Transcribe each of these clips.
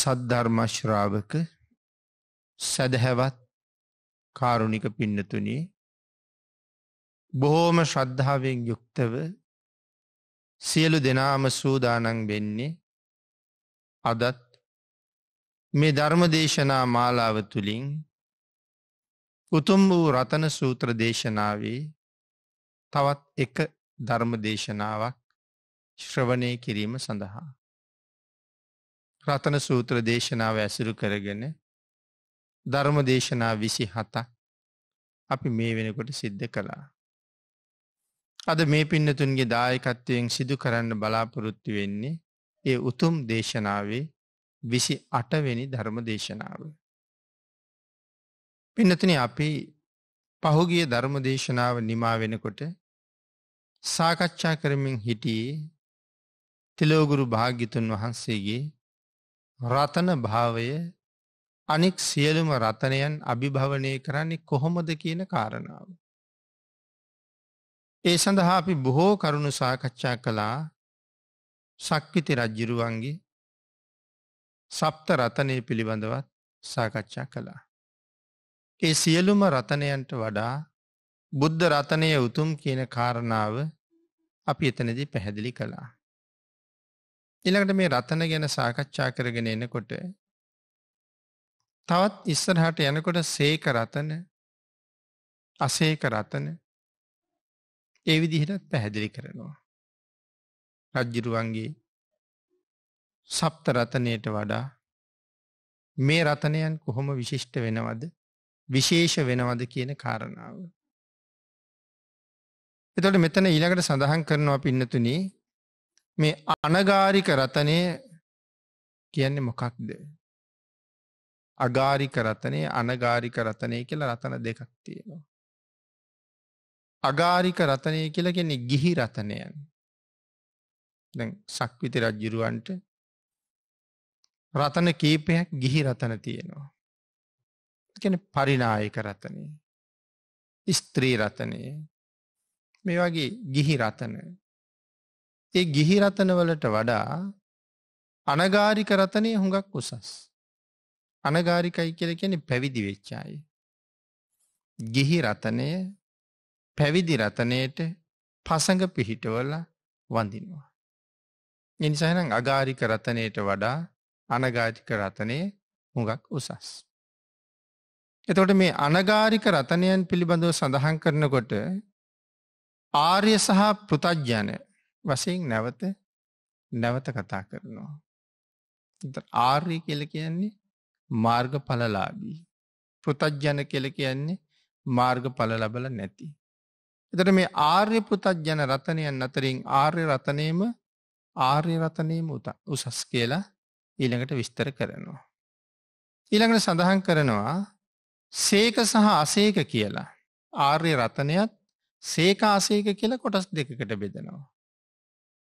සද්ධර්මශ්‍රාවක සැදහැවත් කාරුණික පින්නතුනේ බොහෝම ශ්‍රද්ධාවෙන් යුක්තව සියලු දෙනාම සූදානන් වෙන්නේ අදත් මේ ධර්ම දේශනා මාලාව තුළින් උතුම් වූ රතන සූත්‍ර දේශනාවේ තවත් එක ධර්ම දේශනාවක් ශ්‍රවණය කිරීම සඳහා. රතන සූත්‍ර දේශනාව ඇසුරු කරගෙන ධර්ම දේශනා විසි හතක් අපි මේ වෙනකොට සිද්ධ කළා. අද මේ පින්නතුන්ගේ දායකත්වයෙන් සිදු කරන්න බලාපොරොත්තු වෙන්නේ ඒ උතුම් දේශනාවේ විසි අටවෙනි ධර්ම දේශනාව. පින්නතුන අපි පහුගිය ධර්ම දේශනාව නිමා වෙනකොට සාකච්ඡා කරමින් හිටියේ තිලෝගුරු භාග්‍යතුන් වහන්සේගේ රතන භාවය අනික් සියලුම රතනයන් අභිභවනය කරන්නේ කොහොමද කියන කාරණාව. ඒ සඳහා අපි බොහෝ කරුණු සාකච්ඡා කළා සක්විති රජ්ජිරුවන්ගේ සප්ත රතනය පිළිබඳවත් සාකච්ඡා කළා. ඒ සියලුම රතනයන්ට වඩා බුද්ධ රතනය උතුම් කියන කාරණාව අපි එතනදී පැහැදිලි කළා. ඉළඟට මේ රතන ගැන සාකච්ඡා කරගෙන එනකොට තවත් ඉස්සරහට යනකොට සේක රතන අසේක රතන ඒ විදිහටත් පැහැදිලි කරනවා. රජ්ජිරුවන්ගේ සප්ත රතනයට වඩා මේ රතනයන් කොහොම විශිෂ්ට වෙනවද විශේෂ වෙනවද කියන කාරණාව. එතොට මෙතන ඊළඟට සඳහන් කරනවා පින්නතුනේ මේ අනගාරික රතනය කියන්නේ මොකක්ද. අගාරික රතනය අනගාරික රතනය කියලා රතන දෙකක් තියෙනවා. අගාරික රතනය කියලා කෙනෙ ගිහි රතනයන්. සක්විත රජ්ජුරුවන්ට රතන කීපයක් ගිහි රතන තියෙනවා. කෙන පරිනායක රතනය ස්ත්‍රී රතනය මේ වගේ ගිහි රතනය ඒ ගිහි රතනවලට වඩා අනගාරික රතනය හුඟක් උසස්. අනගාරිකයි කියල කෙනෙ පැවිදි වෙච්චායි. ගිහි රතනය පැවිදි රතනයට පසඟ පිහිටවල වඳිනවා. නිනිසාහනම් අගාරික රතනයට වඩා අනගාරික රතනය හුඟක් උසස්. එතකොට මේ අනගාරික රතනයන් පිළිබඳව සඳහන් කරනකොට ආර්ය සහ පෘතජ්ජන වසයෙන් නැවත නැවත කතා කරනවා. ආර්ය කියල කියන්නේ මාර්ග පලලාබී. පෘතජ්ජන කෙල කියන්නේ මාර්ග පල ලබල නැති. එතට මේ ආර්ය පෘතජ්ජන රතනයන් අතරින් ආර්ය රතනයම ආර්ය රතනයම උසස් කියලා ඊළඟට විස්තර කරනවා. ඊළඟට සඳහන් කරනවා සේක සහ අසේක කියලා ආර්ය රතනයත් සේකාසේක කියල කොටස් දෙකකට බෙදෙනවා.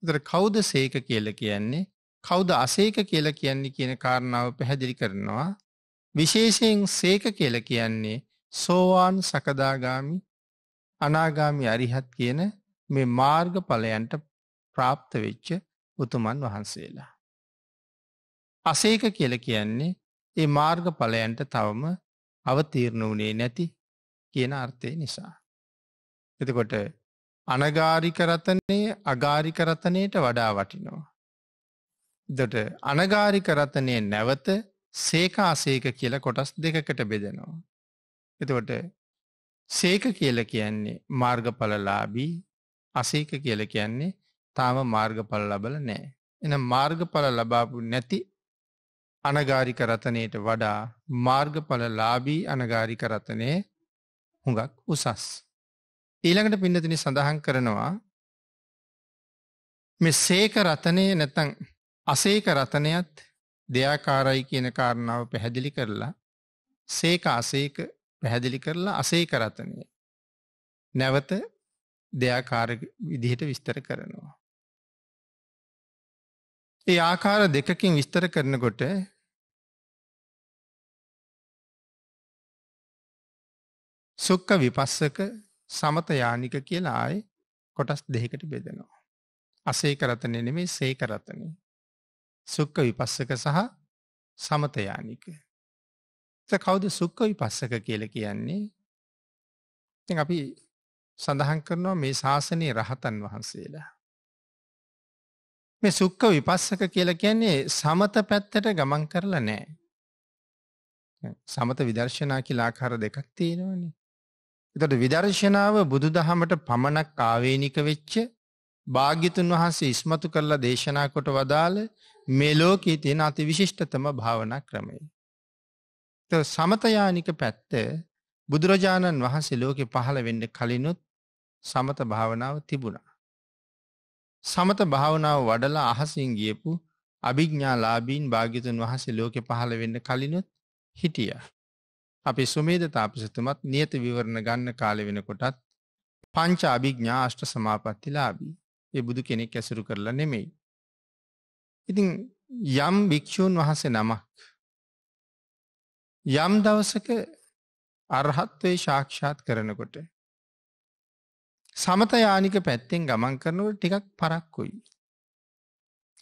දර කෞද සේක කියල කියන්නේ කෞද අසේක කියල කියන්නේ කියන කාරණාව පැහැදිලි කරනවා විශේෂයෙන් සේක කියල කියන්නේ සෝවාන් සකදාගාමි අනාගාමි අරිහත් කියන මේ මාර්ග පලයන්ට ප්‍රාප්ත වෙච්ච උතුමන් වහන්සේලා. අසේක කියල කියන්නේ ඒ මාර්ග පලයන්ට තවම අවතීරණ වනේ නැති කියන අර්ථය නිසා. එතකොට අනගාරිකරතනයේ අගාරිකරතනයට වඩා වටිනවා. දට අනගාරිකරතනය නැවත සේකාසේක කියල කොටස් දෙකකට බෙදෙනවා. එතකොට සේක කියල කියන්නේ මාර්ගඵලලාබී අසේක කියල කියන්නේ තාම මාර්ගඵල ලබල නෑ. එන මාර්ගඵල ලබාපු නැති අනගාරිකරතනයට වඩා මාර්ගඵල ලාබී අනගාරිකරතනය හුඟක් උසස්. ඊළඟට පින්නතිනි සඳහන් කරනවා මේ සේක රතනය නැතන් අසේක රතනයත් දෙයාකාරයි කියන කාරණාව පැහැදිලි කරලා සේක අසේක පැහැදිලි කරලා අසේක රතනය නැවත දෙයාකාර විදිහට විස්තර කරනවා. ඒ ආකාර දෙකකින් විස්තර කරනකොට සුක්ක විපස්සක සමතයානික කියලා ආය කොටස් දෙහිකට බෙදෙනවා. අසේ කරතනය නෙමේ සේ කරතනය. සුක්ක විපස්සක සහ සමතයානික. කවුද සුක්ක විපස්සක කියල කියන්නේ ඉතින් අපි සඳහන් කරනවා මේ ශාසනයේ රහතන් වහන්සේලා. මේ සුක්ක විපස්සක කියලා කියන්නේ සමත පැත්තට ගමන් කරලා නෑ. සමත විදර්ශනා කියලා ආකාර දෙකක් තියෙනවනේ. එතට විදර්ශනාව බුදුදහමට පමණක් ආවේනික වෙච්ච භාග්‍යතුන් වහන්සේ ඉස්මතු කරලා දේශනා කොට වදාළ මේ ලෝකයේ තියෙන අති විශිෂ්ටතම භාවනා ක්‍රමය. සමතයානික පැත්ත බුදුරජාණන් වහන්සේ ලෝකෙ පහළ වෙන්න කලිනුත් සමත භාවනාව තිබුණා. සමත භාවනාව වඩලා අහසින් ගියපු අභිග්ඥා ලාබීන් භාගිතුන් වහසේ ලෝකෙ පහළ වෙන්න කලිනුත් හිටිය. අපි සුමේද තාපසතුමත් නියත විවරණ ගන්න කාල වෙනකොටත් පංච අභිග්ඥාෂ්ට සමාපත්තිලාබී ඒ බුදු කෙනෙක් ඇසුරු කරලා නෙමෙයි. ඉතින් යම් භික්‍ෂූන් වහසේ නමක් යම් දවසක අරහත්වේ ශාක්ෂාත් කරනකොට සමතයානික පැත්තෙන් ගමන් කරනවට ටිකක් පරක්කුයි.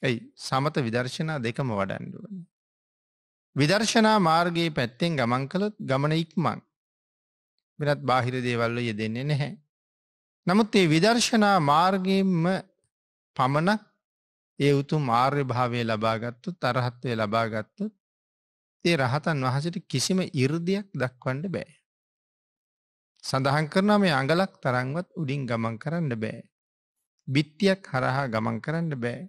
ඇයි සමත විදර්ශනා දෙකම වඩන්ඩුවන. විදර්ශනා මාර්ගයේ පැත්තෙන් ගමන් කළොත් ගමන ඉක්මං. වෙනත් බාහිර දේවල්ල යෙදෙන්නේ නැහැ. නමුත් ඒ විදර්ශනා මාර්ගයෙන්ම පමණක් ඒ උතු මාර්ය භාවය ලබාගත්තු තරහත්වය ලබාගත්තු ඒ රහතන් වහසට කිසිම ඉරදියක් දක්වන්න බෑ. සඳහන් කරනම අඟලක් තරංවත් උඩින් ගමන් කරන්න බෑ. බිත්තියක් හරහා ගමන් කරන්න බෑ.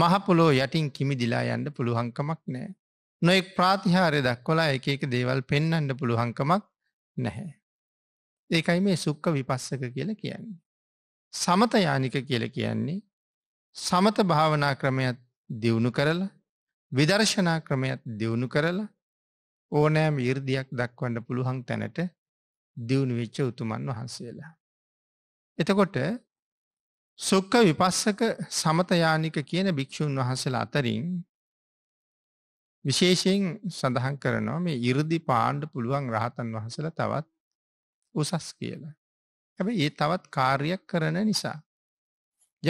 මහපොලෝ යටින් කිමි දිලා යන්න පුළුහංකමක් නෑ. නොෙක් ප්‍රාතිහාරය දක්වොලා එක එක දේවල් පෙන්නන්ඩ පුළුවන්කමක් නැහැ. ඒකයි මේ සුක්ක විපස්සක කියල කියන්නේ. සමතයානික කියල කියන්නේ සමත භාවනා ක්‍රමයත් දියුණු කරලා විදර්ශනා ක්‍රමයත් දියුණු කරලා ඕනෑම ඉර්දියක් දක්වන්න පුළුවන් තැනට දියුණු වෙච්ච උතුමන් වහන්සේලා. එතකොට සුක්ක විපස්සක සමතයානික කියන භික්‍ෂූන් වහසල අතරින් විශේෂයෙන් සඳහන් කරනවා මේ 이르දි පාණ්ඩ පුළුවන් රහතන් වහන්සේලා තවත් උසස් කියලා. හැබැයි ඒ තවත් කාර්යයක් කරන නිසා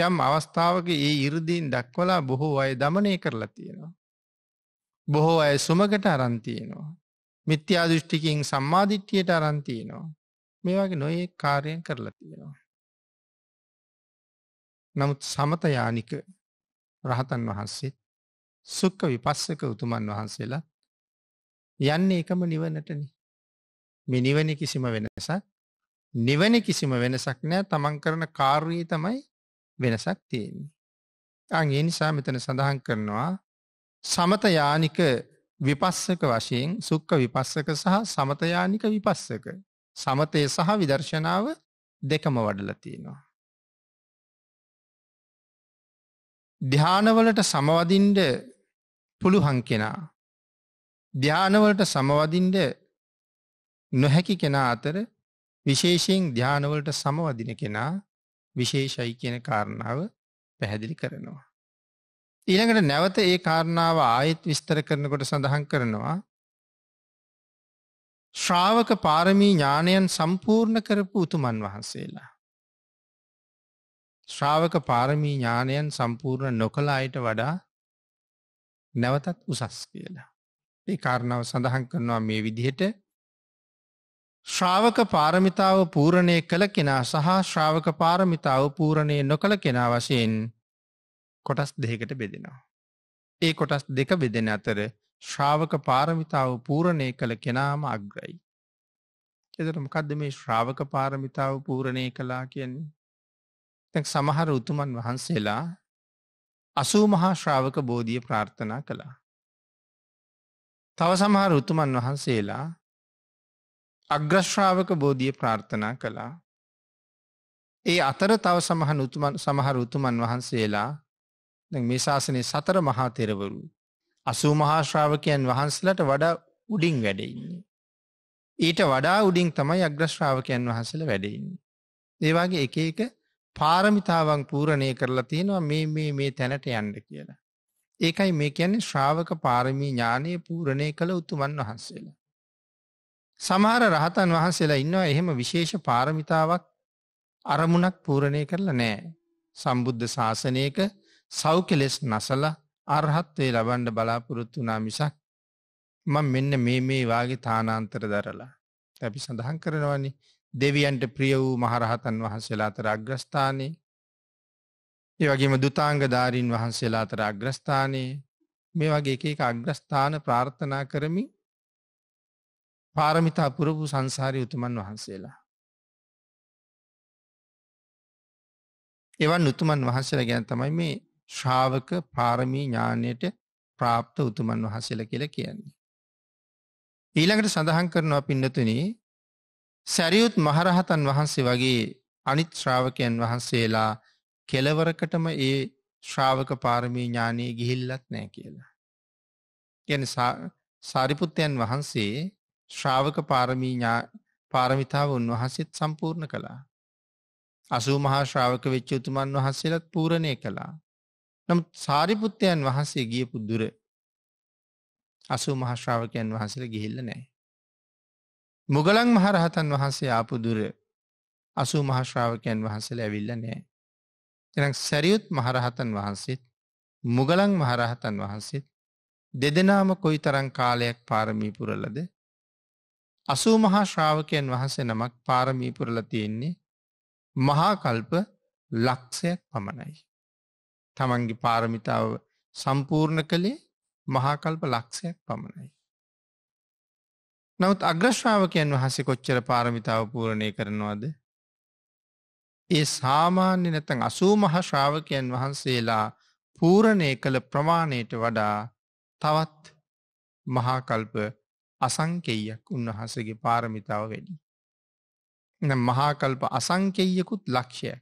යම් අවස්ථාවක ඒ 이르දීන් දක්වලා බොහෝ අය দমনය කරලා තියෙනවා. බොහෝ අය සුමකට අරන් තියෙනවා. මිත්‍යා දෘෂ්ටිකෙන් සම්මාදිට්ඨියට අරන් තියෙනවා. මේ වගේ නොයෙක් කාර්යයන් කරලා තියෙනවා. නමුත් සමත යානික රහතන් වහන්සේත් සුක්ක විපස්සක උතුමන් වහන්සේලා යන්න එකම නිවනටන මේ නිවන කිසිම වෙනසක් නිවන කිසිම වෙනසක් නෑ තමන් කරන කාර්යයේ තමයි වෙනසක් තියෙන්නේ. අං ඒ නිසා මෙතන සඳහන් කරනවා සමත යානික විපස්සක වශයෙන් සුක්ක විපස්සක සහ සමතයානික විපස්සක සමතය සහ විදර්ශනාව දෙකම වඩල තියෙනවා. ධ්‍යානවලට සමවදින්ඩ පුළුහන් කෙනා. ධ්‍යානවලට සමවදින්ට නොහැකි කෙනා අතර විශේෂයෙන් ධ්‍යානවලට සමවදින කෙනා විශේෂයි කියන කාරණාව පැහැදිලි කරනවා. ඊළඟට නැවත ඒ කාරණාව ආයෙත් විස්තර කරනකොට සඳහන් කරනවා ශ්‍රාවක පාරමී ඥානයන් සම්පූර්ණ කරපු උතුමන් වහන්සේලා. ශ්‍රාවක පාරමී ඥානයන් සම්පූර්ණ නොකළ අයට වඩා නැවතත් උසස් කියලා. ඒ කාරණාව සඳහන් කරනවා මේ විදිහට ශ්‍රාවක පාරමිතාව පූරණය කළ කෙනා සහ ශ්‍රාවක පාරමිතාව පූරණය නොකළ කෙනා වශයෙන් කොටස් දෙකට බෙදෙනවා. ඒ කොටස් දෙක බෙදෙන අතර ශ්‍රාවක පාරමිතාව පූරණය කළ කෙනාම අග්‍රයි. එතට මොකක්ද මේ ශ්‍රාවක පාරමිතාව පූරණය කලා කියන්නේ. තැක් සමහර උතුමන් වහන්සේලා අසූ මහා ශ්‍රාවක බෝධිය ප්‍රාර්ථනා කළා. තව සමහා රුතුමන් වහන්සේලා අග්‍රශ්‍රාවක බෝධිය ප්‍රාර්ථනා කළා. ඒ අතර තව සමහ උතුමන් සමහර උතුමන් වහන්සේලා මේ ශාසනය සතර මහා තෙරවරු අසූ මහාශ්‍රාවකයන් වහන්සලට වඩා උඩින් වැඩෙන්නේ. ඊට වඩා උඩින් තමයි අග්‍රශ්‍රාවකයන් වහන්සල වැඩෙන්නේ. ඒවාගේ එක එක පාරමිතාවන් පූරණය කරලා තියෙනවා මේ මේ මේ තැනට යන්න කියලා. ඒකයි මේ කියන්නේ ශ්‍රාවක පාරමී ඥානය පූරණය කළ උතුමන් වහන්සේලා. සමහර රහතන් වහන්සේලා ඉන්නවා එහෙම විශේෂ පාරමිතාවක් අරමුණක් පූරණය කරලා නෑ. සම්බුද්ධ ශාසනයක සෞකෙලෙස් නසල අර්හත්වේ ලබන්ඩ බලාපොරොත්තු වනා මිසක් මං මෙන්න මේ මේ වගේ තානාන්තර දරලා. අපි සඳහන් කරනවන්නේ දෙවියන්ට ප්‍රිය වූ මහරහතන් වහන්සේලා අතර අග්‍රස්ථානයේ ඒ වගේම දුතාංග ධාරීන් වහන්සේලා අතර අග්‍රස්ථානයේ මේ වගේ එක එක අග්‍රස්ථාන ප්‍රාර්ථනා කරමින් පාරමිතා පුරපු සංසාරය උතුමන් වහන්සේලා. එවන් උතුමන් වහන්සේලා ගැන තමයි මේ ශ්‍රාවක පාරමී ඥානයට ප්‍රාප්ත උතුමන් වහන්සේලා කියලා කියන්නේ. ඊළඟට සඳහන් කරනවා පින්නතුනේ සැරියුත් මහරහතන් වහන්සේ වගේ අනිත් ශ්‍රාවකයන් වහන්සේලා කෙලවරකටම ඒ ශ්‍රාවක පාරමී ඥානයේ ගිහිල්ලත් නෑ කියලා. ගැන සාරිපුත්තයන් වහන්සේ ශ්‍රාවක පාරමීඥා පාරමිතාව උන්වහන්සේත් සම්පූර්ණ කළා. අසූ මහා ශ්‍රාවක වෙච්චයුතුමන් වහන්සේලත් පූරණය කළා. නමුත් සාරිපුත්තයන් වහන්සේ ගියපු දුර අසු මහශ්‍රාවකයන් වහන්සේට ගිහිල්ල නෑ. මුගලන් මහරහතන් වහන්සේ ආපුදුර අසු මහශ්‍රාවකයන් වහන්සල ඇවිල්ල නෑ. එනක් සැරියුත් මහරහතන් වහන්සේත් මුගලන් මහරහතන් වහන්සේත් දෙදෙනාම කොයි තරං කාලයක් පාරමී පුරලද අසූ මහා ශ්‍රාවකයන් වහන්සේ නමක් පාරමී පුරල තියෙන්නේ මහාකල්ප ලක්ෂයක් පමණයි. තමන්ගේ පාරමිතාව සම්පූර්ණ කළේ මහාකල්ප ලක්ෂයක් පමණයි. නවත් අග්‍රශ්ාවකයන් වහසේ කොච්චර පාරමිතාව පූරණය කරනවාද. ඒ සාමාන්‍ය නැතන් අසූමහ ශ්‍රාවකයන් වහන්සේලා පූරණය කළ ප්‍රමාණයට වඩා තවත් මහාකල්ප අසංකෙයක් උන්වහසගේ පාරමිතාව වැඩි. මහාකල්ප අසංකෙයකුත් ලක්ෂය.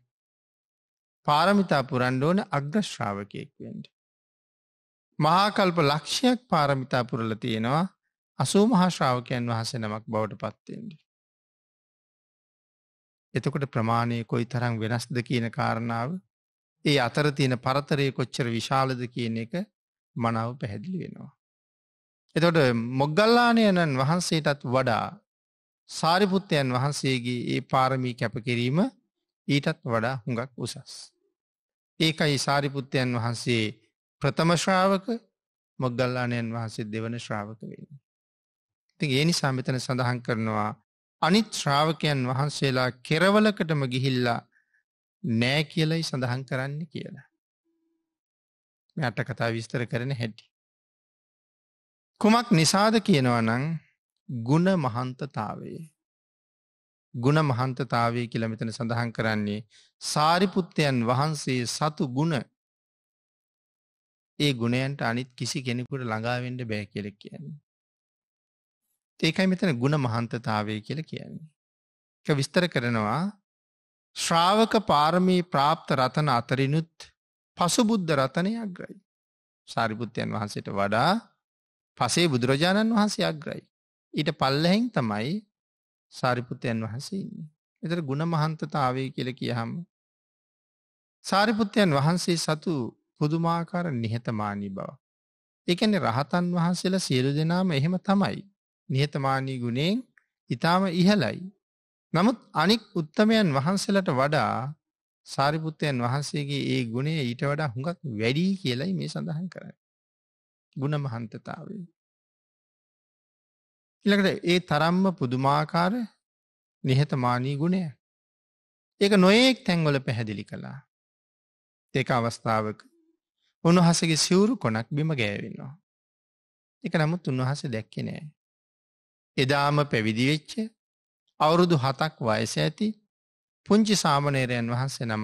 පාරමිතා පුරන්්ඩෝන අග්‍රශ්‍රාවකයෙක් වෙන්ට. මහාකල්ප ලක්ෂයක් පාරමිතා පුරල තියෙනවා අසූ මහාශ්‍රාවකයන් වහසෙනමක් බවට පත්තෙන්ට. එතකොට ප්‍රමාණය කොයි තරං වෙනස්ද කියන කාරණාව ඒ අතර තියෙන පරතරය කොච්චර විශාලද කියන එක මනාව පැහැදිලි වෙනවා. එතොට මොග්ගල්ලානයනන් වහන්සේටත් වඩා සාරිපුත්තයන් වහන්සේගේ ඒ පාරමී කැපකිරීම ඊටත් වඩා හුඟක් උසස්. ඒකයි සාරිපුත්තයන් වහන්සේ ප්‍රථම ශ්‍රාවක මොග්ගල්ලානයන් වහන්සේ දෙවන ශ්‍රාවක වෙන්නේ. ති ඒ නිසා මෙතන සඳහන් කරනවා අනිත් ශ්‍රාවකයන් වහන්සේලා කෙරවලකටම ගිහිල්ලා නෑ කියලයි සඳහන් කරන්න කියලා. මෙට කතා විස්තර කරන හැටි. කුමක් නිසාද කියනවා නං ගුණ මහන්තතාවේ. ගුණ මහන්තතාවේ කියලමිතන සඳහන් කරන්නේ සාරිපුත්තයන් වහන්සේ සතු ගුණ ඒ ගුණයන්ට අනිත් කිසි කෙනෙකුට ළඟාවෙන්ඩ බෑ කෙලෙක් කියන්නේ. ඒකයි මෙතන ගුණ මහන්තතාවය කියල කියන්නේ. එක විස්තර කරනවා ශ්‍රාවක පාරමී ප්‍රාප්ත රතන අතරිනුත් පසුබුද්ධ රතනය අග්‍රයි. සාරිපුත්්‍යයන් වහන්සේට වඩා පසේ බුදුරජාණන් වහන්සේ අග්‍රයි. ඊට පල්ලහැන් තමයි සාරිපුත්තයන් වහන්සේන්නේ. එතර ගුණ මහන්තතාවේ කියල කියහම. සාරිපුත්තයන් වහන්සේ සතු පුදුමාකාර නිහතමානී බව. එකන රහතන් වහන්සේලා සියලු දෙනාම එහෙම තමයි. නිහතමානී ගුණෙන් ඊටාම ඉහළයි. නමුත් අනික් උත්තමයන් වහන්සේලට වඩා සාරිපුත්තයන් වහන්සේගේ ඒ ගුණය ඊට වඩා හුඟක් වැඩි කියලයි මේ සඳහන් කරන්නේ. ගුණ මහන්තතාවය. ඊළඟට ඒ තරම්ම පුදුමාකාර නිහතමානී ගුණය. ඒක නොයෙක් තැන්වල පැහැදිලි කළා. ඒක අවස්ථාවක උන්වහසගේ සිවුරු කොනක් බිම ගෑවෙනවා. එක නමුත් උන්වහස දැක්කේ නෑ. එදාම පැවිදිවෙච්ච අවුරුදු හතක් වයස ඇති පුංචි සාමනේරයන් වහන්සේ නම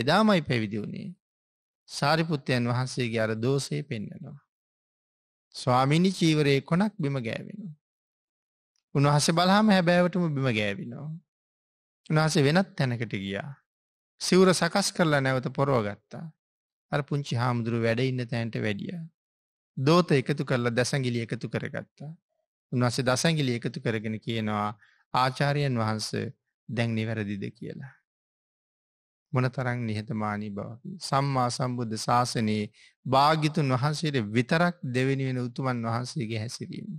එදාමයි පැවිදි වුණේ සාරිපුත්තයන් වහන්සේගේ අර දෝසේ පෙන්නෙනවා. ස්වාමිනි චීවරයේ කොනක් බිම ගෑවෙනු. උන්වහස බලහම හැබෑවටම බිම ගෑවිනවා. උන්හස වෙනත් තැනකට ගියා. සිවර සකස් කරලා නැවත පොරෝ ගත්තා. අර පුංචි හාමුදුරු වැඩ ඉන්න තැන්ට වැඩිය. දෝත එකතු කරලා දැසගිලි එකතු කරගත්තා. උන්වහන්සේ දසැඟිලි එකතු කරගෙන කියනවා ආචාර්යයන් වහන්සේ දැන් නිවැරදිද කියලා. මොනතරං නිහතමානී බව සම්මා සම්බුද්ධ ශාසනයේ භාගිතුන් වහන්සේට විතරක් දෙවෙනි වෙන උතුමන් වහන්සේගේ හැසිරීම.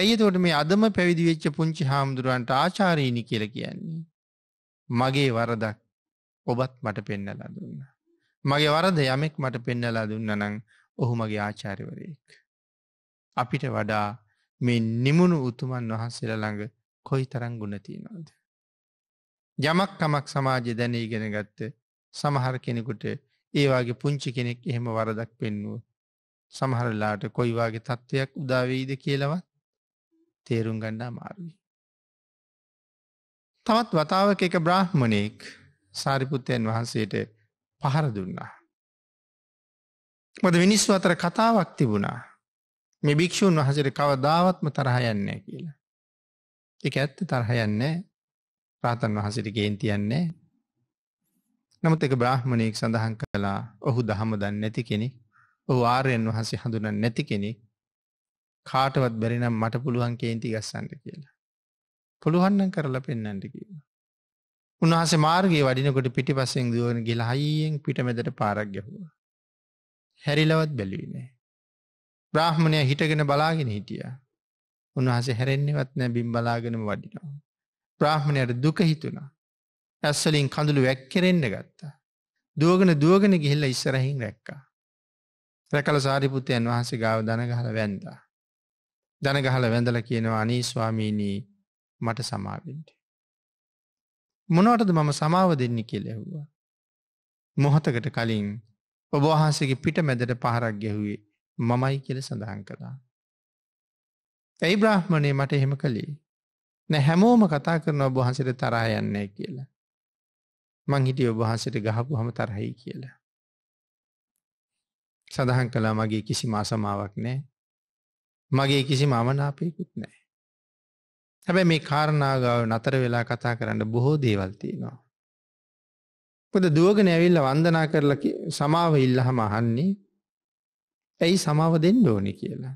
ඇයිතකොට මේ අදම පැවිදි වෙච්ච පුංචි හාමුදුරුවන්ට ආචාරීණි කියල කියන්නේ. මගේ වරදක් ඔබත් මට පෙන්නලා දුන්න. මගේ වරද යමෙක් මට පෙන්නලා දුන්න නං ඔහු මගේ ආචාරිවරයෙක්. අපිට වඩා මේ නිමුණු උතුමන් වහන්සේලා ළඟ කොයි තරං ගුණතියෙනවාද. යමක් කමක් සමාජය දැන ඉගෙන ගත්ත සමහර කෙනෙකුට ඒවාගේ පුංචි කෙනෙක් එහෙම වරදක් පෙන්වුව. සමහරලාට කොයිවාගේ තත්ත්වයක් උදාවීද කියලවත් තේරුම් ගණ්ඩා මාරුවී. තවත් වතාවක එක බ්‍රාහ්මණයෙක් සාරිපුත්තයන් වහන්සේට පහර දුන්නා. මද මිනිස්සු අතර කතාවක් තිබුණා මේ භික්‍ෂූන් වහසට කවදාවත්ම තරහයන්නේ කියලා. එක ඇත්ත තරහයන්නේ ප්‍රාතන් වහසට ගේන් තියන්නේ. නමුත් එක බ්‍රහ්මණයෙක් සඳහන් කලා ඔහු දහම දන්න නැති කෙනෙ ඔහු ආරයෙන් වහසේ හඳුන නැති කෙනෙක් කාටවත් බැරිනම් මට පුළුවන් කේන්ති ගස්සන්ට කියලා. පුළුවන්න කරලා පෙන්න්නට කියලා. උන්වහසේ මාර්ගයේ වඩිනකොට පිටි පස්සෙන් දුවන ගෙලා හයියෙන් පිටමැදට පාරක් ගැහුව. හැරිලවත් බැලිවිනේ. බ්‍රහ්මණය හිටගෙන බලාගෙන හිටිය. උන්වහස හැරෙන්න්නේවත් නෑ බිම් බලාගෙනම වඩිනවා. ප්‍රාහ්මණයට දුක හිතුණා. ඇස්වලින් කඳුළු වැක්කෙරෙන්න්න ගත්තා. දුවගෙන දුවගෙන ගිහිල්ල ඉස්සරහින් රැක්කා. රැකල සාරිපුතයන් වහන්සේ ගාව දනගහල වැන්දා. දනගහල වැඳල කියනවා අනී ස්වාමීණී මට සමාවෙන්ට. මොනවටද මම සමාව දෙන්න කෙලෙව්වා. මොහොතකට කලින් ඔබවහන්සේගේ පිට මැදට පහරක් ගැහුවේ මමයි කියල සඳහන් කළා. ඇයි බ්‍රහ්මණය මට එහෙම කළේ නැ හැමෝම කතා කරන ඔබහන්සට තරහ යන්නේ කියලා. මං හිටිය ඔබහන්සට ගහපු හම තරහයි කියලා. සඳහන් කලා මගේ කිසි මාසමාවක් නෑ මගේ කිසි මමනාපයකුත් නෑ. හැබැ මේ කාරණාගාව නතර වෙලා කතා කරන්න බොහෝ දේවල්තියනවා. පොද දුවගෙන ඇවිල්ල වන්දනා කරල සමාව ඉල්ලහම අහන්නේ ඇයි සමාව දෙන්න ඕනි කියලා.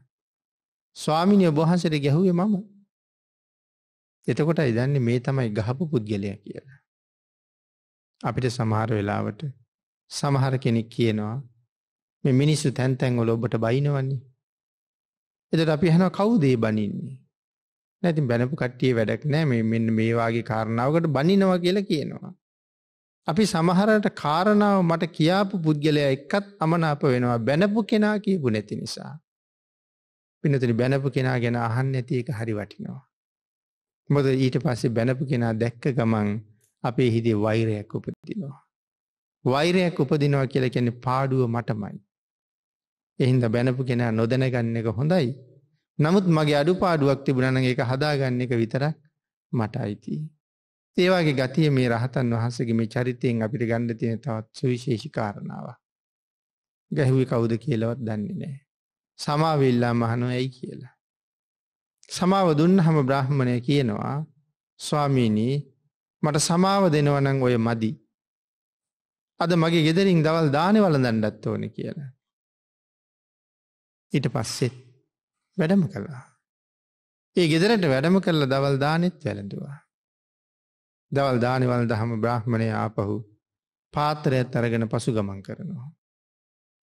ස්වාමිනය ඔබහන්සට ගැහුවේ මම. එතකොට ඉදන්නේ මේ තමයි ගහපු පුද්ගලය කියලා. අපිට සමහර වෙලාවට සමහර කෙනෙක් කියනවා මේ මිනිස්සු තැන්තැන්වල ඔබට බයිනවන්නේ. එදට අපි හැන කවුදේ බනින්නේ. නැතින් බැනපු කට්ටිය වැඩක් නෑ මේ මෙන්න මේවාගේ කාරණාවකට බනිනවා කියලා කියනවා. අපි සමහරට කාරණාව මට කියාපු පුද්ගලයා එක්කත් අමනාප වෙනවා බැනපු කෙනා කියපු නැති නිසා. පිනතුනි බැනපු කෙනා ගැන අහන්න නැති එක හරි වටිනවා. මොකද ඊට පස්සේ බැනපු කෙනා දැක්ක ගමන් අපේ හිතේ වෛරයක් උපදිනවා. වෛරයක් උපදිනවා කියලා කියන්නේ පාඩුව මටමයි. එහින්ද බැනපු කෙනා නොදැනගන්න එක හොඳයි. නමුත් මගේ අඩු පාඩුවක් තිබුණනම් ඒක හදාගන්න එක විතරක් මට අයිතියි. ඒවාගේ ගතිය මේ රහතන් වහන්සගේ මේ චරිතයෙන් අපිට ගණ්ඩ තියෙන තවත් සුවිශේෂිකාරණාව. ගැහුවි කවුද කියලවත් දන්නේ නෑ. සමාවෙල්ලා මහනුව ඇයි කියලා. සමාව දුන්න හම බ්‍රහ්මණය කියනවා ස්වාමීණී මට සමාව දෙනවනං ඔය මදි. අද මගේ ගෙදරින් දවල් දානවල දණ්ඩත් ඕන කියලා. ඊට පස්සෙත් වැඩම කළා. ඒ ගෙදරට වැඩම කරලා දවල් දානෙත් වැළඳවා. දවල් දානවල් දහම බ්‍රහ්මණය ආපහු පාතරයත් අරගෙන පසු ගමන් කරනවා.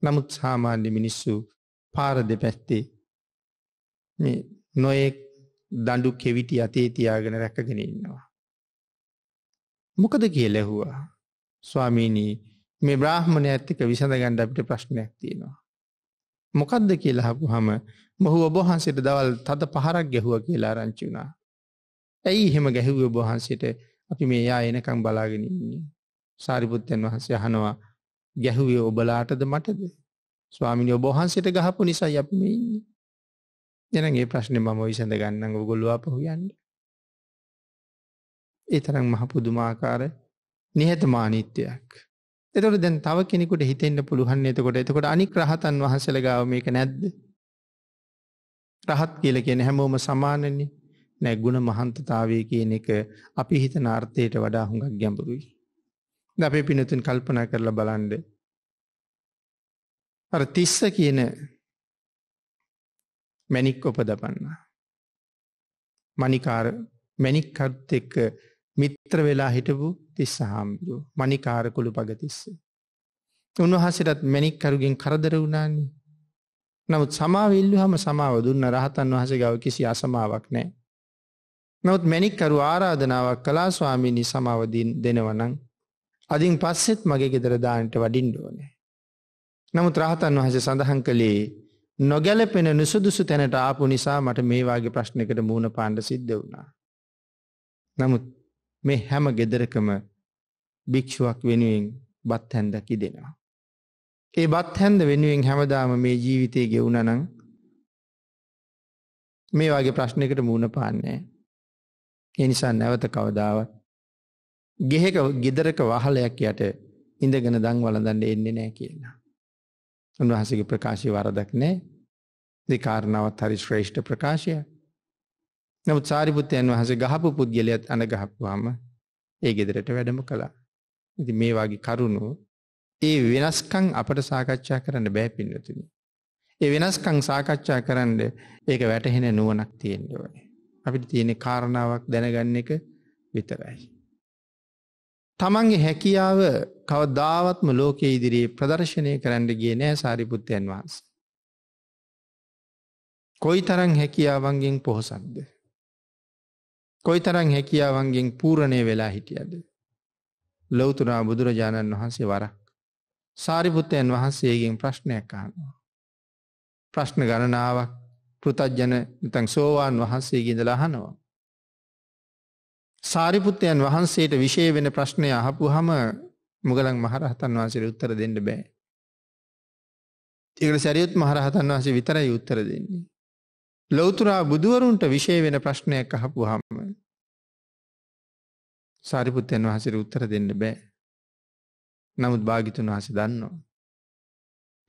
නමුත් සාමාන්‍ය මිනිස්සු පාර දෙපැත්තේ නොයෙක් දඩු කෙවිටි අතේ තියාගෙන රැකගෙන ඉන්නවා. මොකද කිය ලැහුවා ස්වාමීණී මේ බ්‍රාහ්මණය ඇත්තික විසඳ ගණ්ඩ අපිට ප්‍රශ්නයක් තියෙනවා. මොකක්ද කියලාහපු හම මොහු ඔබහන්සේට දවල් තද පහරක් ගැහුව කියලා රංචි වුණා. ඇයි එහෙම ගැහුව ඔබහන්සේට අපි මේ යා එනකම් බලාගෙන ඉන්නේ. සාරිපුත්තයන් වහන්සේ අහනවා ගැහුවේ ඔබලාටද මටද? ස්වාමිනිය ඔබ වහන්සේට ගහපු නිසායි අපි මේ ඉන්නේ. එහෙනම් මේ ප්‍රශ්නේ මම විසඳ ගන්නම් ඔයගොල්ලෝ ආපහු යන්න. ඒ තරම් මහ පුදුමාකාර නිහතමානීත්වයක්. එතකොට දැන් තව කෙනෙකුට හිතෙන්න පුළුවන් එතකොට එතකොට අනික් රහතන් වහන්සේලා ගාව මේක නැද්ද? රහත් කියලා කියන්නේ හැමෝම සමානනේ. නෑ ගුණ මහන්තතාවය කියන එක අපි හිතන අර්ථයට වඩා හුඟක් ගැඹුරුයි. ද අපේ පිනතුන් කල්පනා කරලා බලන්ඩ. අර තිස්ස කියන මැනික් ඔප දපන්න. මනිකාර මැනික්කත් එක්ක මිත්‍ර වෙලා හිටපු තිස්ස හාමුදුරුව මනිකාර කොළු පගතිස්ස. උන්වහසටත් මැනික්කරුගෙන් කරදර වුණාන්නේ. නමුත් සමාවිල්ලු හම සමාව දුන්න රහතන් වහස ගව කිසි අසමාවක් නෑ. නොත් මැනික්කරු ආරාධනාවක් කලා ස්වාමිණි සමාවදින් දෙනවනං අදින් පස්සෙත් මගේ ගෙදරදානට වඩින්ඩුවනෑ. නමුත් රහතන් වහස සඳහන් කළේ නොගැලපෙන නුසුදුසු තැනට ආපු නිසා මට මේවාගේ ප්‍රශ්නකට මූුණ පාණ්ඩ සිද්ධ වුණා. නමුත් මේ හැම ගෙදරකම භික්‍ෂුවක් වෙනුවෙන් බත් හැන්දකි දෙනවා. ඒ බත් හැන්ද වෙනුවෙන් හැමදාම මේ ජීවිතය ගෙවුණනං මේ වගේ ප්‍රශ්නකට මූුණ පාන්නේ. එනිසා නැවත කවදාවත් ගෙහෙක ගෙදරක වහලයක් යට ඉඳගෙන දං වලඳන්න එන්නේ නෑ කියලා. උන්වහසගේ ප්‍රකාශය වරදක් නෑ දෙකාරණාවත් හරි ශ්‍රේෂ්ඨ ප්‍රකාශය. නමුත් සාරිපුත්තයන් වහස ගහපු පුද්ගලයත් අන ගහපුවාම ඒ ගෙදරට වැඩම කළා. ඉති මේ වගේ කරුණු ඒ වෙනස්කං අපට සාකච්ඡා කරන්න බෑ පින්නතුනි. ඒ වෙනස්කං සාකච්ඡා කරන්න ඒක වැටහෙන නුවනක් තියෙන්ඩවනේ. අපිට තියෙන කාරණාවක් දැනගන්න එක විතරයි. තමන්ගේ හැකියාව කවදාවත්ම ලෝකෙ ඉදිරියේ ප්‍රදර්ශනය කරන්න ගිය නෑ සාරිපුත්තයන් වහන්ස. කොයි තරං හැකියාවන්ගෙන් පොහොසක්ද. කොයි තරං හැකියාවන්ගෙන් පූරණය වෙලා හිටියද. ලොවතුරා බුදුරජාණන් වහන්සේ වරක් සාරිපුත්තයන් වහන්සේගෙන් ප්‍රශ්නයක් අහනවා. ප්‍රශ්න ගණනාවක් පෘතජ්ජන තැන් සෝවාන් වහන්සේගේ ඉඳලා අහනවා. සාරිපුත්තයන් වහන්සේට විශේ වෙන ප්‍රශ්නය අහපු හම මුගලන් මහරහතන් වහන්සේ උත්තර දෙන්න බෑ. ඒකට සැරියුත් මහරහතන් වහන්සේ විතරයි උත්තර දෙන්නේ. ලොවතුරා බුදුවරුන්ට විශේ වෙන ප්‍රශ්නයක් අහපු හම සාරිපුත්තයන් වහසර උත්තර දෙන්න බෑ. නමුත් භාගිතුන් වහස දන්නවා.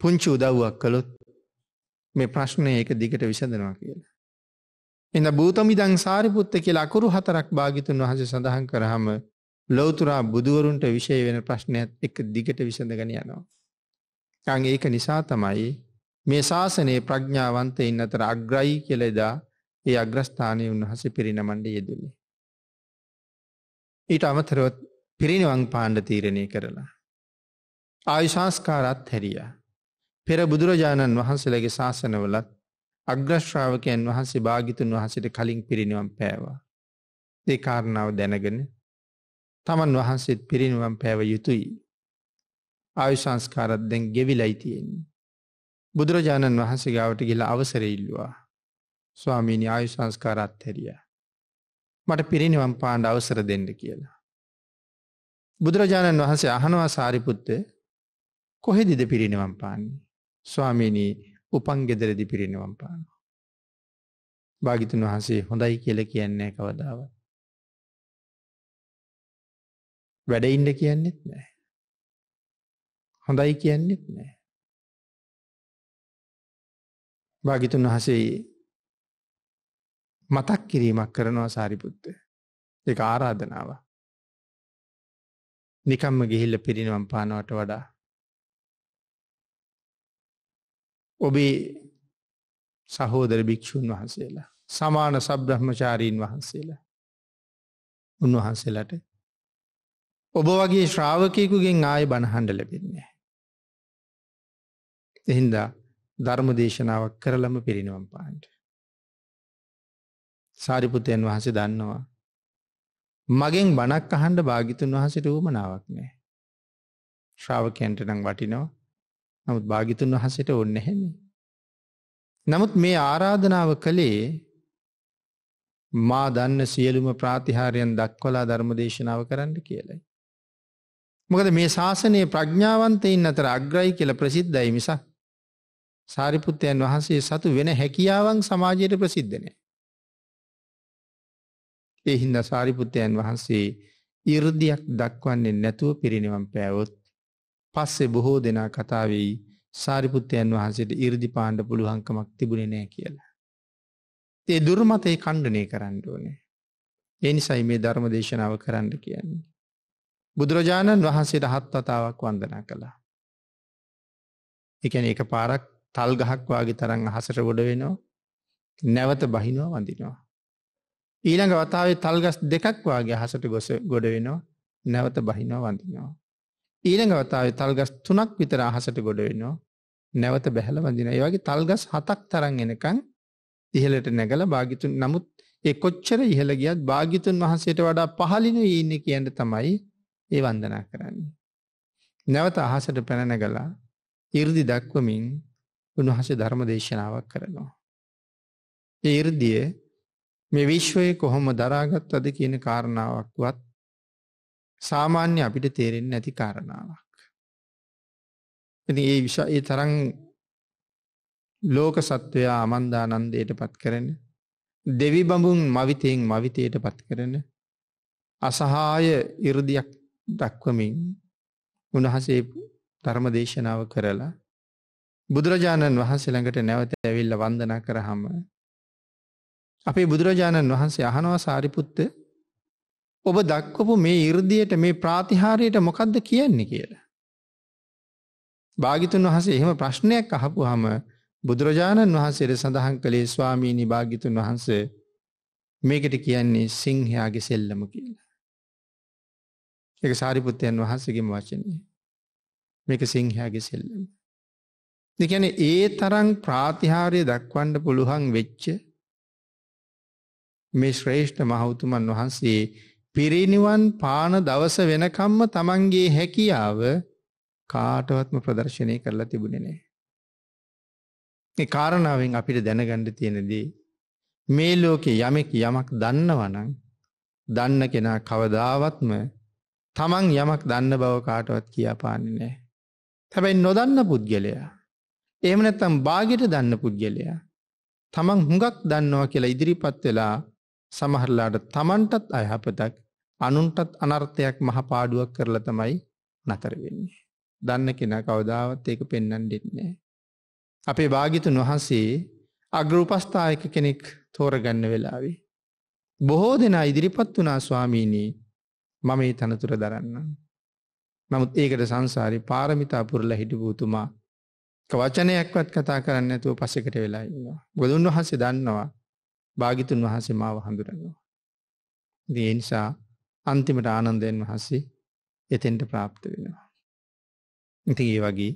පුංචි උදව්වක් කළොත් මේ ප්‍රශ්නය එක දිගට විසඳනවා කියලා. එඳ භූතමිදං සාරිපුත්ත කියලා අකුරු හතරක් භාගිතුන් වහස සඳහන් කරහම ලෝතුරා බුදුවරුන්ට විෂය වෙන ප්‍රශ්නයත් එක දිගට විසඳගෙන යනවා. අං ඒක නිසා තමයි මේ ශාසනයේ ප්‍රඥාවන්තය ඉන්න අතර අග්‍රයි කියලෙදා ඒ අග්‍රස්ථානය උන්වහස පිරිනමණ්ඩ යෙදුලේ. ඊට අමතරොත් පිරිනිවං පාණ්ඩ තීරණය කරලා. ආයුශාස්කාරත් හැරියා. පෙර බුදුරජාණන් වහන්සේලගේ ශාසනවලත් අග්‍රශ්‍රාවකයන් වහන්සේ භාගිතුන් වහන්සට කලින් පිරිනිවම් පෑවා. ඒ කාරණාව දැනගෙන තමන් වහන්සේත් පිරිනිවම් පෑව යුතුයි. ආයු සංස්කාරත් දැන් ගෙවිලයි තියෙන්නේ. බුදුරජාණන් වහන්සේ ගාවට ගිලා අවසරඉල්ලවා. ස්වාමීනි ආයු සංස්කාරත් හැරිය. මට පිරිනිවම් පාණ්ඩ අවසර දෙන්න කියලා. බුදුරජාණන් වහන්සේ අහනවා සාරිපුත්ත කොහෙදිද පිරිනිවම් පාන්නේ. ස්වාමීනී උපන් ගෙදරදි පිරිනිවන් පානවා. භාගිතුන් වහන්සේ හොඳයි කියල කියන්නේ කවදාව. වැඩඉන්ඩ කියන්නෙත් නෑ. හොඳයි කියන්නෙත් නෑ. භාගිතුන් වහසේ මතක් කිරීමක් කරනවා සාරිපුත්ත දෙක ආරාධනාව. නිකම්ම ගිහිල්ල පිරිනිවම් පානවට වඩා ඔබේ සහෝදර භික්‍ෂූන් වහන්සේලා සමාන සබ්‍රහ්මචාරීන් වහන්සේලා උන්වහන්සේලට ඔබ වගේ ශ්‍රාවකයකුගෙන් ආය බණහන්ඩ ලැබෙන්නේ. එහින්දා ධර්ම දේශනාවක් කරලම පිරිනිවම් පාන්ට. සාරිපුතයන් වහසේ දන්නවා. මගෙන් බණක් අහන්ඩ භාගිතුන් වහසට වූමනාවක් නෑ. ශ්‍රාවකයන්ට නං වටිනවා නමුත් භාගිතුන් වහසට ඔන්න හැනේ. නමුත් මේ ආරාධනාව කළේ මා දන්න සියලුම ප්‍රාතිහාරයන් දක්වලා ධර්මදේශනාව කරන්න කියලයි. මොකද මේ ශාසනයේ ප්‍රඥාවන්තයින් අතර අග්‍රයි කියල ප්‍රසිද්ධයි මිසා. සාරිපුත්තයන් වහන්සේ සතු වෙන හැකියාවන් සමාජයට ප්‍රසිද්ධනය. එහින්ද සාරිපුත්තයන් වහන්සේ ඉරදියක් දක්වන්නේ නැතුව පිරිනිවම් පෑවොත් පස්සේ බොහෝ දෙනා කතාවෙයි සාරිපුත්තයන් වහන්සේට ඉරදි පාණ්ඩ පුළුවන්කමක් තිබුණෙ නෑ කියලා. ඒ දුර්මතය කණ්ඩනය කරන්න ඕනේ. එනිසයි මේ ධර්ම දේශනාව කරන්න කියන්නේ. බුදුරජාණන් වහන්සේට හත් වතාවක් වන්දනා කළා. එකන එක පාරක් තල් ගහක් වගේ තරන් අහසට ගොඩ වෙනවා නැවත බහිනවා වඳිනවා. ඊළඟ වතාවේ තල්ගස් දෙකක් වගේ හසට ගොස ගොඩ වෙනවා නැවත බහිනවා වඳිනවා. ඊළඟ අවතාව තල්ගස් තුනක් විතර අහසට ගොඩ වෙනවා නැවත බැහල වඳින ඒවගේ තල්ගස් හතක් තරන් එනකං ඉහලට නැගල භාගිතුන් නමුත් එ කොච්චර ඉහළ ගියත් භාගිතුන් වහන්සේට වඩා පහලිනු ඉන්න කියන්න තමයි ඒ වන්දනා කරන්නේ. නැවත අහසට පැනනගලා ඉරදි දක්වමින් උණහස ධර්ම දේශනාවක් කරනවා. ඒ ඉරදිය මේ විශ්වය කොහොම දරාගත් අද කියන කාරණාවක්වත් සාමාන්‍ය අපිට තේරෙන් නැති කාරණාවක්. ඉති ඒ විශ ඒ තරන් ලෝක සත්වයා අමන්දානන්දයට පත් කරන දෙවි බඹුන් මවිතයෙන් මවිතයට පත් කරන අසහාය ඉරදියක් දක්වමින් උණහසේ ධර්ම දේශනාව කරලා බුදුරජාණන් වහන්සේ ළඟට නැවත ඇවිල්ල වන්දනා කරහම අපේ බුදුරජාණන් වහන්සේ අහනවා සාරිපුත්ත ඔබ දක්වපු මේ ඉර්දියට මේ ප්‍රාතිහාරයට මොකක්ද කියන්නේ කියලා. භාගිතුන් වහසේ එහෙම ප්‍රශ්නයක් අහපු හම බුදුරජාණන් වහන්සේට සඳහන් කළේ ස්වාමීනි භාගිතුන් වහන්සේ මේකට කියන්නේ සිංහයාගේ සෙල්ලම කියලා. එක සාරිපුත්තයන් වහන්සේගේම වචනය. මේක සිංහයාගේ සෙල්ලම. දෙකැන ඒ තරං ප්‍රාතිහාරය දක්වන්ඩ පුළුවන් වෙච්ච මේ ශ්‍රේෂ්ඨ මහවුතුමන් වහන්සේ පිරිනිවන් පාන දවස වෙනකම්ම තමන්ගේ හැකියාව කාටවත්ම ප්‍රදර්ශනය කරලා තිබුණේ නෑ. ඒ කාරණාවෙන් අපිට දැනගණ්ඩ තියෙනදී. මේ ලෝකේ යමෙක් යමක් දන්නවනං දන්න කෙනා කවදාවත්ම තමන් යමක් දන්න බව කාටවත් කියාපාන්නේ නෑ. හැබැයි නොදන්න පුද්ගලයා. එහම නැත්තම් බාගෙට දන්න පුද්ගලයා. තමන් හුඟක් දන්නවා කියලා ඉදිරිපත් වෙලා සමහරලාට තමන්ටත් අයහපතක් අනුන්ටත් අනර්ථයක් මහපාඩුවක් කරලා තමයි නතර වෙන්නේ. දන්න කෙන කවදාවත් ඒක පෙන්නන් දෙන්නේ. අපේ භාගිතුන් වහන්සේ අග්‍රූපස්ථායක කෙනෙක් තෝරගන්න වෙලාවේ. බොහෝ දෙනා ඉදිරිපත් වනා ස්වාමීනී මම ඒ තනතුර දරන්න. නමුත් ඒකට සංසාරි පාරමිතා පුරල හිටිබූතුමා වචනයක්වත් කතා කරන්න ඇතුව පසෙකට වෙලා ඉන්නවා. ගොදුන් වහන්සේ දන්නවා භාගිතුන් වහන්සේ මාව හඳුරන්නවා. දේ නිසා අන්තිමට ආනන්දයන් වහන්සේ එතෙන්ට ප්‍රාප්ත වෙනවා. ඉතින් ඒ වගේ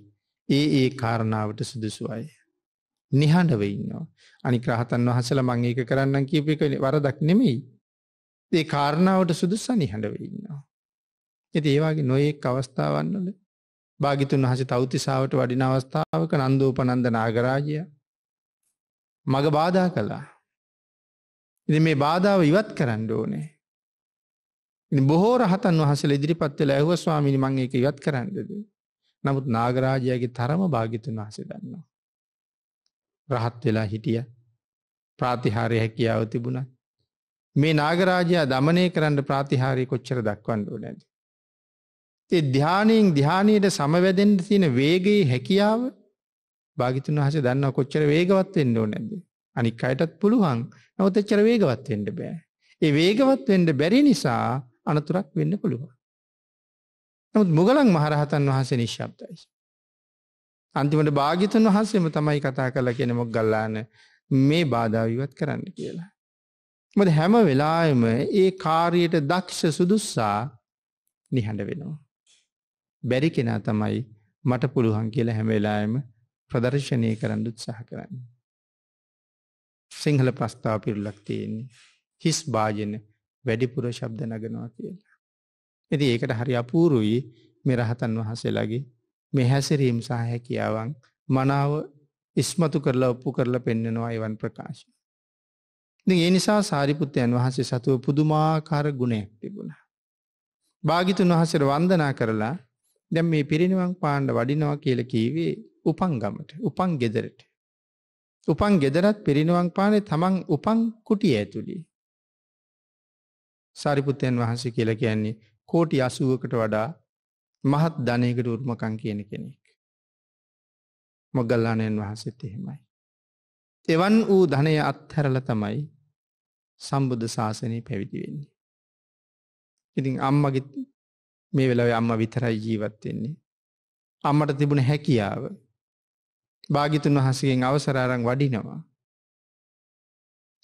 ඒ ඒ කාරණාවට සුදුසු අය. නිහඬව ඉන්නවා. අනික රහතන් වහන්සේලා මම ඒක කරන්නම් කියපු එක වරදක් නෙමෙයි. ඒ කාරණාවට සුදුසු නිහඬව ඉන්නවා. ඉතින් ඒ වගේ නොයෙක් අවස්ථාවන් වල භාගිතුන් වහන්සේ තෞතිසාවට වඩින අවස්ථාවක නන්දෝපනන්ද නාගරාජයා මග බාධා කළා. ඉ මේ බාධාව ඉවත් කරන්න ඕනේ. බොහෝ රහතන් වහසල ඉදිරිපත්වෙල ඇහුව ස්වාමිනි මං එක ඉවත් කරන්නද. නමුත් නාගරාජයගේ තරම භාගිතුන් වහසේ දන්නවා. රහත් වෙලා හිටිය ප්‍රාතිහාරය හැකියාව තිබුණත්. මේ නාගරාජයා දමනය කරන්න ප්‍රාතිහාරය කොච්චර දක්වන්න ඕනැද. ඒ ධ්‍යානයෙන් දිහානයට සමවැදෙන්ට තියෙන වේගේ හැකියාව භාගිතුන් වහස දන්න කොච්චර වේගවත් වෙන්න ඕනැද. අනික් අයටත් පුළුවන්. නමුත් එච්චර වේගවත් වෙන්න බෑ. ඒ වේගවත් වෙන්න බැරි නිසා අනතුරක් වෙන්න පුළුවන්. නමුත් මුගලන් මහරහතන් වහන්සේ නිශ්ශබ්දයි. අන්තිමට භාග්‍යතුන් වහන්සේම තමයි කතා කරලා කියන මොග්ගල්ලාන මේ බාධා විවත් කරන්න කියලා. මොකද හැම වෙලාවෙම ඒ කාර්යයට දක්ෂ සුදුස්සා නිහඬ වෙනවා. බැරි කෙනා තමයි මට පුළුවන් කියලා හැම වෙලාවෙම ප්‍රදර්ශනය කරන්න උත්සාහ කරන්නේ. සිංහල ප්‍රස්ථාව පිරුලක් තියෙන්නේ හිස් භාජන වැඩිපුර ශබ්ද නගනවා කියලා. ඇති ඒකට හරි අපූරුයි මේ රහතන් වහසෙලගේ මේ හැසිරීම් සහහැකියාවන් මනාව ඉස්මතු කරලා ඔප්පු කරලා පෙන්නෙනවා එවන් ප්‍රකාශ. ඒ නිසා සාරිපුත්තයන් වහන්සේ සතුව පුදුමාකාර ගුණයක් තිබුණා. භාගිතුන් වහසට වන්දනා කරලා දැම් මේ පිරිනිවන් පාණ්ඩ වඩිනවා කියල කීවේ උපංගමට උපන් ගෙදරට උපන් ගෙදරත් පිරිනුවන් පානේ තමන් උපන් කුටිය ඇතුළි. සරිපුත්තයන් වහන්සේ කියලා කියන්නේ කෝටි අසුවකට වඩා මහත් ධනයකට උරුමකං කියන කෙනෙක්. මොගල්ලානයන් වහන්සෙත් එහෙමයි. එවන් වූ ධනය අත්හැරල තමයි සම්බුද්ධ ශාසනය පැවිදි වෙන්නේ. ඉතින් අම්මගත් මේ වෙලාව අම්ම විතරයි ජීවත් වෙන්නේ. අම්මට තිබුණ හැකියාව භාගිතුන් වහසගෙන් අවසරාරං වඩිනවා.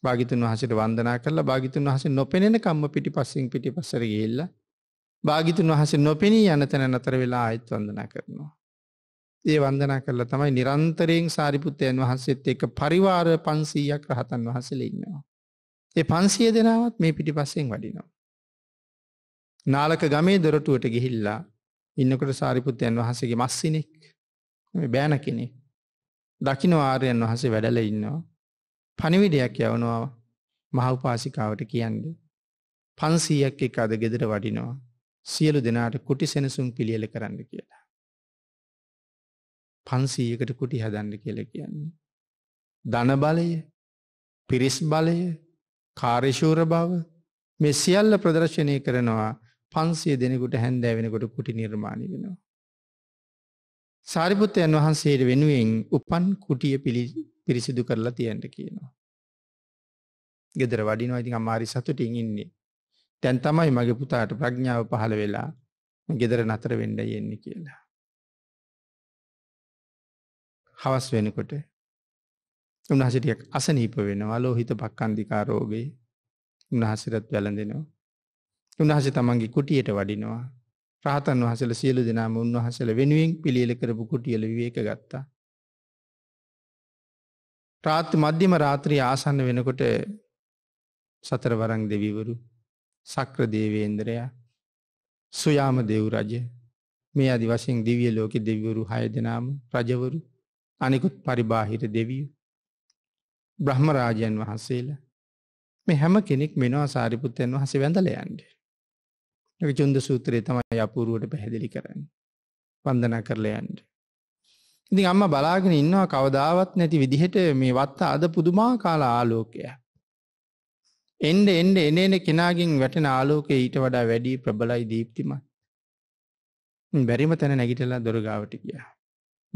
භාගිතුන් වහසට වන්දනා කරලා භාගිතුන් වහස නොපෙනෙන කම්ම පිටි පස්සෙන් පිටි පසර ගේල්ල භාගිතුන් වහස නොපෙනී යනතැන නතර වෙලා ආයත් වන්දනා කරනවා. ඒ වන්දනා කරලා තමයි නිරන්තරයෙන් සාරිපුත්තයන් වහන්සේත් එක පරිවාර පන්සීයක් රහතන් වහසල ඉන්නවා. ඒ පන්සිය දෙනාවත් මේ පිටි පස්සෙන් වඩිනවා. නාලක ගමේ දොරටුවට ගිහිල්ලා ඉන්නකොට සාරිපුත්තයන් වහසගේ මස්සිනෙක් බෑන කෙනෙක් දකින ආරයන් වහසේ වැඩල ඉන්නවා. පනිවිඩයක් යවනවා මහවපාසිකාවට කියන්නේ. පන්සීයක් එක අද ගෙදර වඩිනවා සියලු දෙනාට කුටි සෙනසුම් පිළියල කරන්න කියලා. පන්සීයකට කුටි හදන්න කියල කියන්නේ. ධන බලය පිරිස් බලය කාර්ශූර බව මෙ සියල්ල ප්‍රදර්ශනය කරනවා පන්සේ දෙනෙකුට හැන්දෑවෙනකොට කුටි නිර්මාණි වෙනවා. සාරිපුත්තයන් වහන්සේට වෙනුවෙන් උපන් කුටිය පිරිසිදු කරලා තියන්ට කියනවා. ගෙදර වඩිනෝ ඉතින් අමාරි සතුටින් ඉන්නේ. තැන් තමයි මගේ පුතාට ප්‍රඥාව පහළ වෙලා ගෙදර නතර වෙන්ඩ යෙන්නේ කියලා. හවස් වෙනකොට උන්හසිටියක් අසනීප වෙනවා ලෝහිත පක්කන්දිකා රෝගේ උන්හසිරත් වැලඳෙනවා. උන්හස තමන්ගේ කුටියට වඩිනවා රහතන් වහසල සියලු දෙනාම උන්වහසල වෙනුවෙන් පිළියල කරපු කුටියල වේක ගත්තා. රාත් මධ්‍යම රාත්‍රී ආසන්න වෙනකොට සතරවරං දෙවිවරු සක්‍ර දේවේන්දරයා සුයාම දෙව් රජ මේ අදි වශයෙන් දිවිය ලෝකෙ දෙවිවරු හය දෙනාම රජවරු අනිකුත් පරිබාහිර දෙවිය බ්‍රහ්මරාජයන් වහන්සේලා මෙ හැම කෙනෙක් මෙනවා සාරිපුත්තයන් වහස වැඳලයන්ට චුන්ද සූත්‍රයේ තමයි අපූරුවට පැහැදිලි කරන්න. පන්දන කරලයන්ට. ඉතින් අම්ම බලාගෙන ඉන්නවා කවදාවත් නැති විදිහට මේ වත්ත අද පුදුමා කාල ආලෝකය. එන්ඩ එන්ඩ එනේන කෙනාගින් වැටන ආලෝකය ඊට වඩා වැඩී ප්‍රබලයි දීප්තිමත්. බැරිම තැන නැගිටලා දොරගාවට කිය.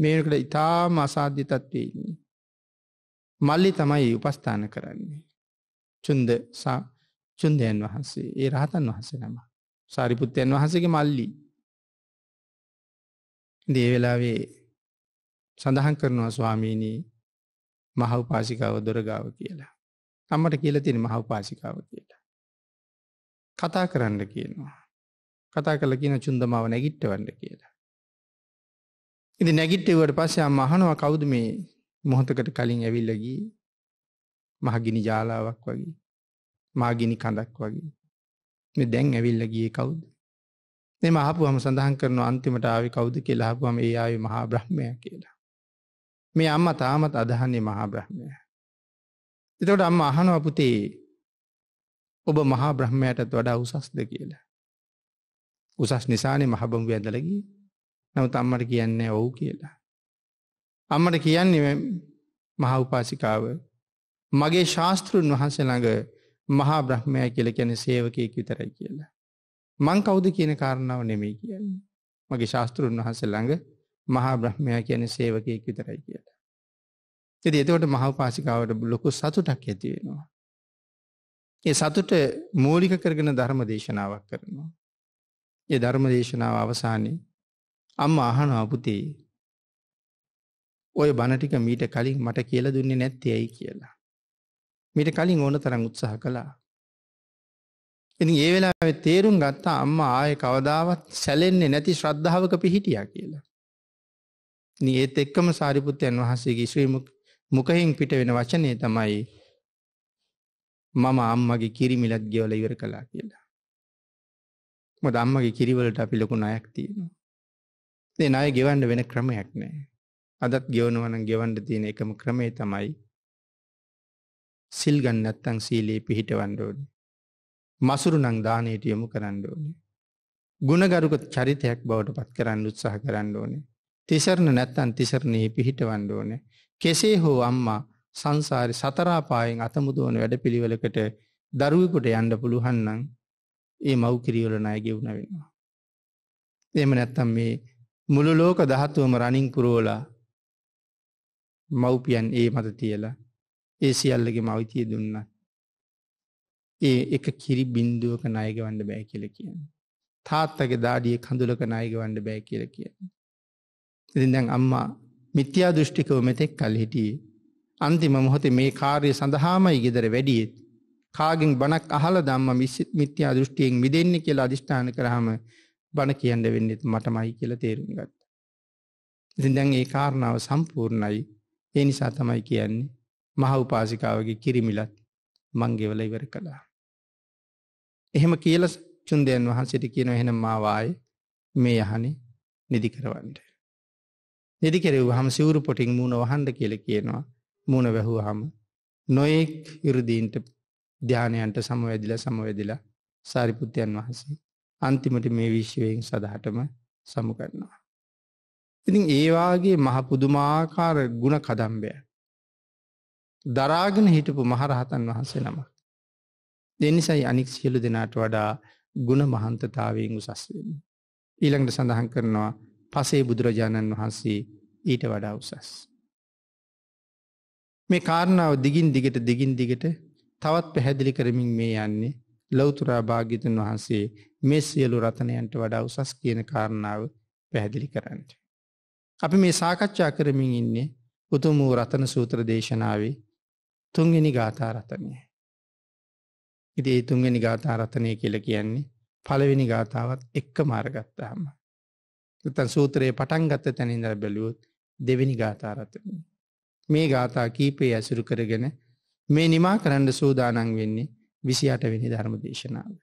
මේකට ඉතාම අසාධ්‍ය තත්වයන්නේ. මල්ලි තමයි උපස්ථාන කරන්නේ. චුන්ද චුන්දයන් වහන්සේ ඒ රහතන් වහන්සේ නමක්. සාරිපුත්තයන් වහන්සේගේ මල්ලි දේවෙලාවේ සඳහන් කරනවා ස්වාමීණී මහවපාසිකාව දොරගාව කියලා. අම්මට කියල තියෙන මහවපාසිකාව කියලා. කතා කරන්න කියනවා. කතා කල කියන චුන්දමාව නැගිට්ටවන්න කියලා. ඉති නැගිට්ටවට පස්සේ අම්ම අහනවා කවුද මේ මොහොතකට කලින් ඇවිල්ලගී මහගිනි ජාලාවක් වගේ මාගිනි කඳක් වගේ මේ දැන් ඇවිල්ල ගිය කවුද. එම ආපුහම සඳහන් කරන අන්තිමට ආවි කවුද කියලා හපුහම ඒ ආවි මහා බ්‍රහ්මය කියලා. මේ අම්ම තාමත් අදහන්නේ මහා බ්‍රහ්මය. එතකොට අම්ම අහන අපපුතේ ඔබ මහා බ්‍රහ්මයටත් වඩා උසස්ද කියලා. උසස් නිසානේ මහබංගු ඇදලගී නමුත් අම්මට කියන්නේ ඔවු කියලා. අම්මට කියන්නේ මහා උපාසිකාව මගේ ශාස්තෘන් වහන්සේ ළඟ මහා බ්‍රහ්මය කියල කැන සේවකයෙක් විතරයි කියලා. මං කවුද කියන කාරණාව නෙමේ කියන්නේ. මගේ ශාස්තෘන් වහස ළඟ මහා බ්‍රහ්මයා කියන සේවකයෙක් විතරයි කියලා. එති එතකොට මහවපාසිකාවට බ්ලොකු සතුටක් ඇතිවෙනවා. ඒ සතුට මූලික කරගෙන ධර්ම දේශනාවක් කරනවා. ඒ ධර්ම දේශනාව අවසානයේ අම්ම අහන අපපුතේ ඔය බණටික මීට කලින් මට කියල දුන්නේ නැත්ති ඇයි කියලා. මිට කලින් ඕන තරං උත්සාහ කළා. ඉති ඒ වෙලා තේරුම් ගත්තා අම්ම ආය කවදාවත් සැලෙන්නේ නැති ශ්‍රද්ධාවක පිහිටියා කියලා. ඒත් එක්කම සාරිපුත්තයන් වහන්සේගේ ශ්‍රීම මුකහින් පිට වෙන වචනය තමයි මම අම්මගේ කිරිමිලත් ගෙවල ඉවර කලා කියලා. මොද අම්මගේ කිරිවලට අපි ලොකු නයක් තියෙනවා. දෙ අය ගෙවන්ඩ වෙන ක්‍රමයක් නෑ. අදත් ගෙවනවන ගෙවන්ඩ තියෙන එකම ක්‍රමේ තමයි සිල් ගන්නත්තං සීලයේ පිහිටවන්න ඕනේ. මසුරු නං දානයට යොමු කරන්න ඕනේ. ගුණගරුක චරිතයක් බවට පත් කරන්න උත්සාහ කරන්න ඕනේ. තිසරණ නැත්තන් තිසරණයේ පිහිටවන්න ඕනේ. කෙසේ හෝ අම්මා සංසාරි සතරාපායෙන් අතමුදුවන වැඩ පිළිවලකට දරුවකුට යන්ඩ පුළුහන්නන් ඒ මව් කිරියවල නය ගෙවුණ වෙනවා. එම නැත්තම් මේ මුළු ලෝක දහත්වම රණින් පුරෝලා මව්පියන් ඒ මත තියලා ඒ සියල්ලගේ මවිතිය දුන්න ඒ එක කිරි බින්දුවක නයගවන්න බෑ කියල කියන්න තාත්තගේ දාඩිය කඳුලක නයගවන්න බෑ කියල කියන්න ඉතින් දැන් අම්මා මිත්‍යා දෘෂ්ටිකව මෙතෙක් කල් හිටියේ අන්තිම මොහොතේ මේ කාර්ය සඳහාමයි ගෙදර වැඩියෙත් කාගෙන් බණක් අහල දම්ම මිත්‍යා දෘෂ්ටියෙන් මිදෙන්න කියලා අධිෂ්ඨාන කරහම බණ කියන්න වෙන්නෙත් මටමයි කියලා තේරුම් ගත්ත. ඉතින් දැන් ඒ කාරණාව සම්පූර්ණයි ඒ නිසා තමයි කියන්නේ මහ උපාසිකාවගේ කිරිමිලත් මංගෙවල ඉවර කළා. එහෙම කියල චුන්දයන් වහන්සට කියන එහෙන මාවාය මේ යහනි නිදි කරවන්ට. නිදි කෙරෙව හම සිවරු පොටින් මූුණ වහන්ද කියල කියනවා මූුණ වැැහූ හම නොයෙක් යුරුදීන්ට ධ්‍යානයන්ට සමවැදිල සමවැදිලා සාරිපුෘත්තියන් වහන්සේ අන්තිමට මේ විශ්වයෙන් සදහටම සමු කරනවා. ඉතින් ඒවාගේ මහ පුදුමාකාර ගුණ කදම්බයක් දරාගෙන හිටපු මහරහතන් වහන්සේ නම. දෙනිසයි අනික් සියලු දෙනාට වඩා ගුණ මහන්තතාවයෙන් උසස්වෙන්. ඊළඟට සඳහන් කරනවා පසේ බුදුරජාණන් වහන්සේ ඊට වඩා උසස්. මේ කාරණාව දිගින් දිගට දිගින් දිගට තවත් පැහැදිලි කරමින් මේ යන්නේ ලෞතුරා භාගිතන් වහන්සේ මේ සියලු රතනයන්ට වඩා උසස් කියන කාරණාව පැහැදිලි කරන්නට. අපි මේ සාකච්ඡා කරමින් ඉන්නේ උතුමූ රතන සූත්‍ර දේශනාවේ තුන්ගනි ගාථාරතනය. ඉති ඒ තුන්ගනි ගාථාරතනය කියල කියන්නේ පළවෙනි ගාථාවත් එක්ක මාරගත්තාම. තන් සූත්‍රයේ පටන් ගත්ත තැනින්දර බැලුවොත් දෙවෙනි ගාථාරතනය. මේ ගාථා කීපය ඇසුරු කරගෙන මේ නිමා කරන්න සූදානන් වෙන්නේ විසි අටවෙනි ධර්ම දේශනාව.